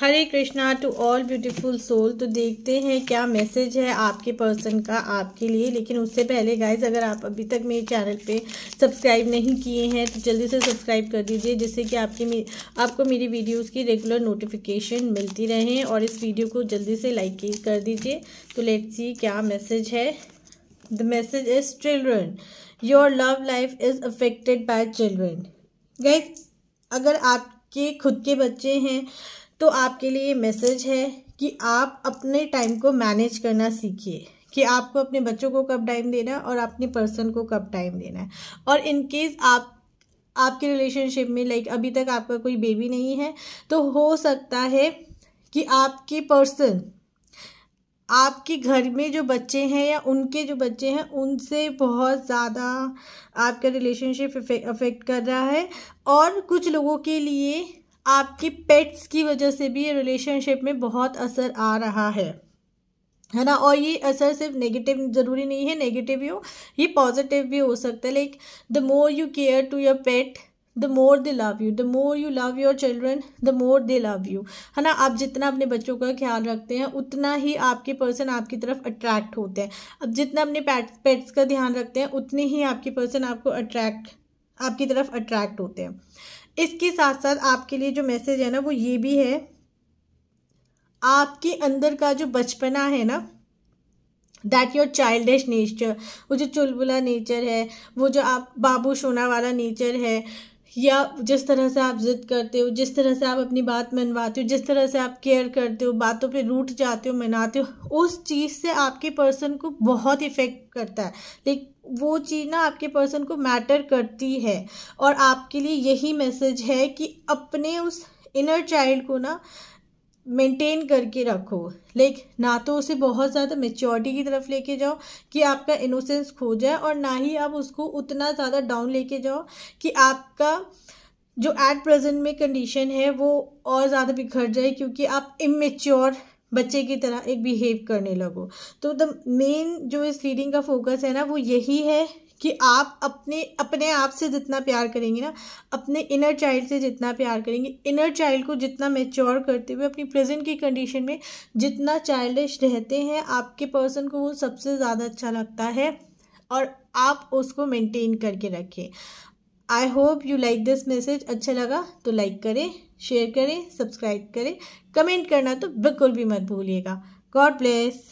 Hare Krishna to all beautiful soul तो देखते हैं क्या मैसेज है आपके पर्सन का आपके लिए लेकिन उससे पहले गाइज अगर आप अभी तक मेरे चैनल पे सब्सक्राइब नहीं किए हैं तो जल्दी से सब्सक्राइब कर दीजिए जिससे कि आपकी आपको मेरी वीडियोस की रेगुलर नोटिफिकेशन मिलती रहे और इस वीडियो को जल्दी से लाइक कर दीजिए तो लेट सी क्या मैसेज है the message is children your love life is affected by children guys अगर आपके खुद के बच्चे हैं तो आपके लिए ये मैसेज है कि आप अपने टाइम को मैनेज करना सीखिए कि आपको अपने बच्चों को कब टाइम देना है और अपने पर्सन को कब टाइम देना है और इन केस आप आपके रिलेशनशिप में लाइक अभी तक आपका कोई बेबी नहीं है तो हो सकता है कि आपके पर्सन आपके घर में जो बच्चे हैं या उनके जो बच्चे हैं उनसे बहुत ज़्यादा आपका रिलेशनशिप अफेक्ट कर रहा है और कुछ लोगों के लिए आपकी पेट्स की वजह से भी रिलेशनशिप में बहुत असर आ रहा है है ना और ये असर सिर्फ नेगेटिव ज़रूरी नहीं है नेगेटिव ही हो ये पॉजिटिव भी हो सकता है like the more you care to your pet the more they love you the more you love your children the more they love you है ना आप जितना अपने बच्चों का ख्याल रखते हैं उतना ही आपके पर्सन आपकी तरफ अट्रैक्ट होते हैं अब जितना अपने पेट्स पेट्स का ध्यान रखते हैं उतने ही आपके पर्सन आपको अट्रैक्ट आपकी तरफ अट्रैक्ट होते हैं इसके साथ साथ आपके लिए जो मैसेज है ना वो ये भी है आपके अंदर का जो बचपना है ना दैट योर चाइल्ड नेचर वो जो चुलबुला नेचर है वो जो आप बाबू सोना वाला नेचर है या जिस तरह से आप ज़िद करते हो जिस तरह से आप अपनी बात मनवाते हो जिस तरह से आप केयर करते हो बातों पे रूठ जाते हो मनाते हो उस चीज़ से आपके पर्सन को बहुत इफ़ेक्ट करता है लाइक वो चीज़ ना आपके पर्सन को मैटर करती है और आपके लिए यही मैसेज है कि अपने उस इनर चाइल्ड को ना मेंटेन करके रखो लाइक ना तो उसे बहुत ज़्यादा मेच्योरिटी की तरफ लेके जाओ कि आपका इनोसेंस खो जाए और ना ही आप उसको उतना ज़्यादा डाउन लेके जाओ कि आपका जो एट प्रेजेंट में कंडीशन है वो और ज़्यादा बिखर जाए क्योंकि आप इमेच्योर बच्चे की तरह एक बिहेव करने लगो तो द मेन जो इस रीडिंग का फोकस है ना वो यही है कि आप अपने अपने आप से जितना प्यार करेंगे ना अपने इनर चाइल्ड से जितना प्यार करेंगे इनर चाइल्ड को जितना मेच्योर करते हुए अपनी प्रेजेंट की कंडीशन में जितना चाइल्डिश रहते हैं आपके पर्सन को वो सबसे ज़्यादा अच्छा लगता है और आप उसको मेंटेन करके रखें I hope you like this message अच्छा लगा तो लाइक करें शेयर करें सब्सक्राइब करें कमेंट करना तो बिल्कुल भी मत भूलिएगा गॉड ब्लेस